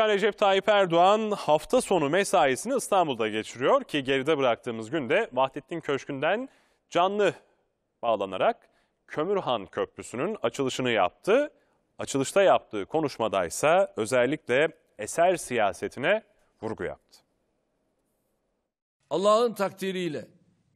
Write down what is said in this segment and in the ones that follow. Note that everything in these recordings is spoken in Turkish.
Başkan Recep Tayyip Erdoğan hafta sonu mesaisini İstanbul'da geçiriyor ki geride bıraktığımız günde Vahdettin Köşkü'nden canlı bağlanarak Kömürhan Köprüsü'nün açılışını yaptı. Açılışta yaptığı konuşmada ise özellikle eser siyasetine vurgu yaptı. Allah'ın takdiriyle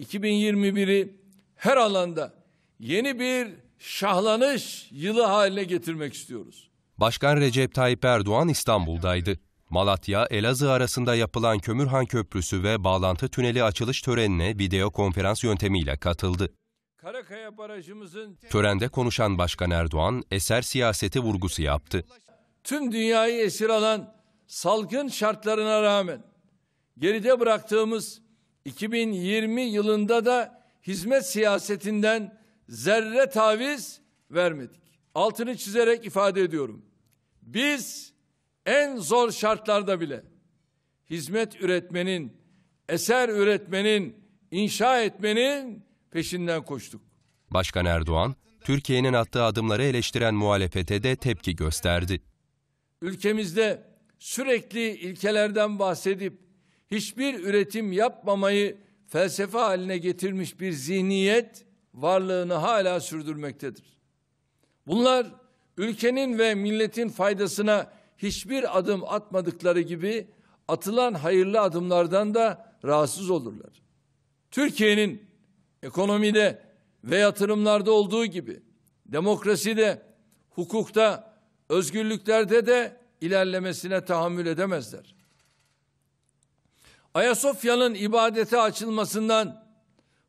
2021'i her alanda yeni bir şahlanış yılı haline getirmek istiyoruz. Başkan Recep Tayyip Erdoğan İstanbul'daydı. Malatya, Elazığ arasında yapılan Kömürhan Köprüsü ve bağlantı tüneli açılış törenine video konferans yöntemiyle katıldı. Karakaya Barajımızın... Törende konuşan Başkan Erdoğan, eser siyaseti vurgusu yaptı. Tüm dünyayı esir alan salgın şartlarına rağmen geride bıraktığımız 2020 yılında da hizmet siyasetinden zerre taviz vermedik. Altını çizerek ifade ediyorum. Biz en zor şartlarda bile hizmet üretmenin, eser üretmenin, inşa etmenin peşinden koştuk. Başkan Erdoğan, Türkiye'nin attığı adımları eleştiren muhalefete de tepki gösterdi. Ülkemizde sürekli ilkelerden bahsedip hiçbir üretim yapmamayı felsefe haline getirmiş bir zihniyet varlığını hala sürdürmektedir. Bunlar ülkenin ve milletin faydasına hiçbir adım atmadıkları gibi atılan hayırlı adımlardan da rahatsız olurlar. Türkiye'nin ekonomide ve yatırımlarda olduğu gibi demokraside, hukukta, özgürlüklerde de ilerlemesine tahammül edemezler. Ayasofya'nın ibadete açılmasından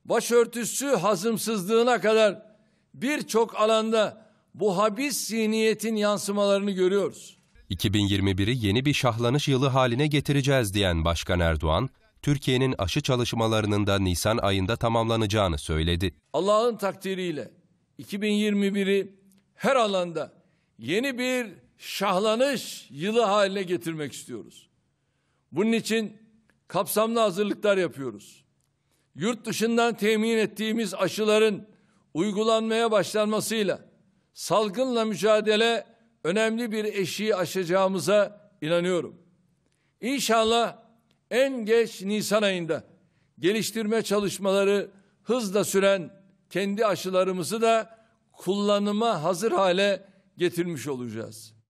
başörtüsü hazımsızlığına kadar birçok alanda bu habis zihniyetin yansımalarını görüyoruz. 2021'i yeni bir şahlanış yılı haline getireceğiz diyen Başkan Erdoğan, Türkiye'nin aşı çalışmalarının da Nisan ayında tamamlanacağını söyledi. Allah'ın takdiriyle 2021'i her alanda yeni bir şahlanış yılı haline getirmek istiyoruz. Bunun için kapsamlı hazırlıklar yapıyoruz. Yurt dışından temin ettiğimiz aşıların uygulanmaya başlanmasıyla salgınla mücadele önemli bir eşiği aşacağımıza inanıyorum. İnşallah en geç Nisan ayında geliştirme çalışmaları hızla süren kendi aşılarımızı da kullanıma hazır hale getirmiş olacağız.